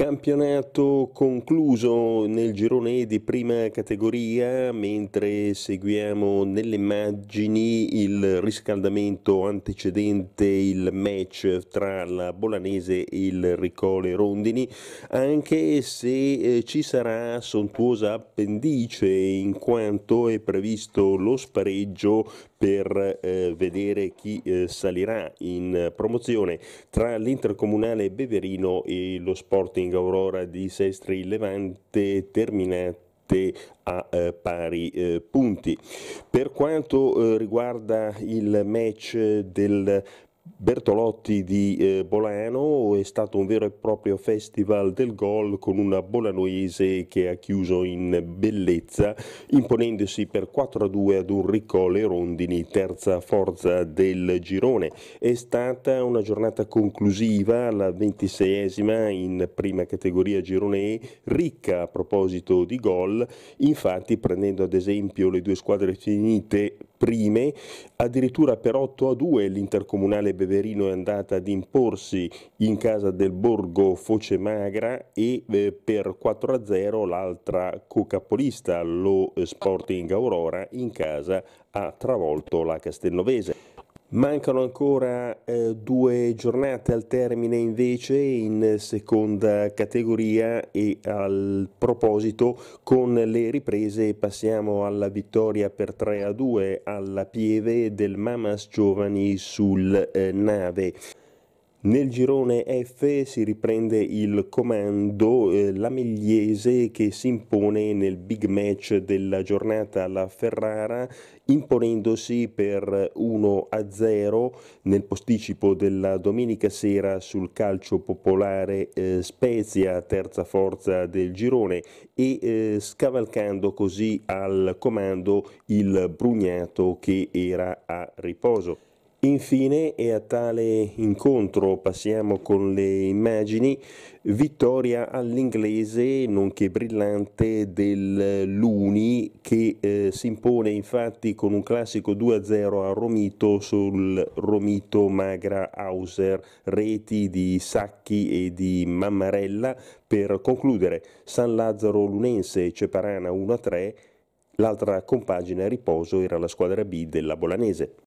Campionato concluso nel girone di prima categoria, mentre seguiamo nelle immagini il riscaldamento antecedente il match tra la Bolanese e il Ricole Rondini, anche se eh, ci sarà sontuosa appendice in quanto è previsto lo spareggio per eh, vedere chi eh, salirà in promozione tra l'intercomunale Beverino e lo Sporting Aurora di Sestri Levante terminate a eh, pari eh, punti. Per quanto eh, riguarda il match del Bertolotti di eh, Bolano è stato un vero e proprio festival del gol con una bolanoese che ha chiuso in bellezza imponendosi per 4-2 a ad un Riccole Rondini, terza forza del girone. È stata una giornata conclusiva, la ventiseiesima in prima categoria girone E, ricca a proposito di gol, infatti prendendo ad esempio le due squadre finite prime, addirittura per 8 a 2 l'intercomunale Beverino è andata ad imporsi in casa del Borgo Foce Magra e eh, per 4 a 0 l'altra cocapolista, lo Sporting Aurora, in casa ha travolto la Castelnovese. Mancano ancora eh, due giornate al termine invece in seconda categoria e al proposito con le riprese passiamo alla vittoria per 3 a 2 alla Pieve del Mamas Giovani sul eh, Nave. Nel girone F si riprende il comando eh, Lamegliese che si impone nel big match della giornata alla Ferrara imponendosi per 1-0 nel posticipo della domenica sera sul calcio popolare eh, Spezia, terza forza del girone e eh, scavalcando così al comando il Brugnato che era a riposo. Infine e a tale incontro passiamo con le immagini, vittoria all'inglese nonché brillante del Luni che eh, si impone infatti con un classico 2-0 a Romito sul Romito Magra Hauser, reti di Sacchi e di Mammarella per concludere San Lazzaro Lunense Ceparana 1-3, l'altra compagine a riposo era la squadra B della Bolanese.